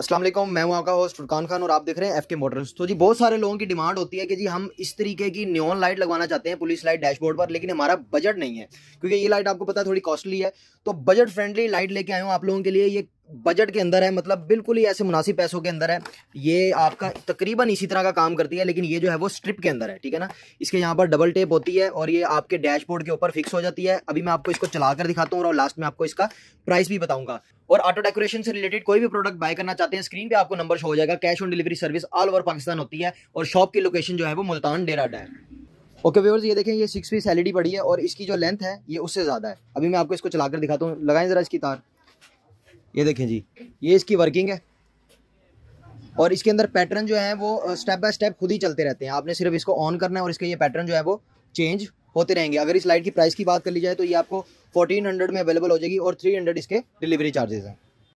असलम मैं हूं आपका होस्ट फुरकान खान और आप देख रहे हैं एफके मोटर्स तो जी बहुत सारे लोगों की डिमांड होती है कि जी हम इस तरीके की न्योन लाइट लगवाना चाहते हैं पुलिस लाइट डैशबोर्ड पर लेकिन हमारा बजट नहीं है क्योंकि ये लाइट आपको पता है थोड़ी कॉस्टली है तो बजट फ्रेंडली लाइट लेके आए हूँ आप लोगों के लिए ये बजट के अंदर है मतलब बिल्कुल ही ऐसे मुनासिब पैसों के अंदर है ये आपका तकरीबन इसी तरह का काम करती है लेकिन ये जो है वो स्ट्रिप के अंदर है ठीक है ना इसके यहाँ पर डबल टेप होती है और ये आपके डैशबोर्ड के ऊपर फिक्स हो जाती है अभी मैं आपको इसको चलाकर दिखाता हूँ और लास्ट में आपको इसका प्राइस भी बताऊंगा और ऑटो डेकोरेशन से रिलेटेड कोई भी प्रोडक्ट बाय करना चाहते हैं स्क्रीन पर आपको नंबर शो हो जाएगा cash on delivery service all over Pakistan होती है और शॉप की लोकेशन जो है वो मुल्तान डेरा है ओके व्यवर्स ये देखें ये सिक्स पीस एलईडी पड़ी है और इसकी जो लेंथ है ये उससे ज़्यादा है अभी मैं आपको इसको चलाकर दिखाता हूँ लगाएं ज़रा इसकी तार ये देखें जी ये इसकी वर्किंग है और इसके अंदर पैटर्न जो है वो स्टेप बाय स्टेप खुद ही चलते रहते हैं आपने सिर्फ इसको ऑन करना है और इसके ये पैटर्न जो है वो चेंज होते रहेंगे अगर इस लाइट की प्राइस की बात कर ली जाए तो ये आपको 1400 में अवेलेबल हो जाएगी और 300 इसके डिलीवरी चार्जेस हैं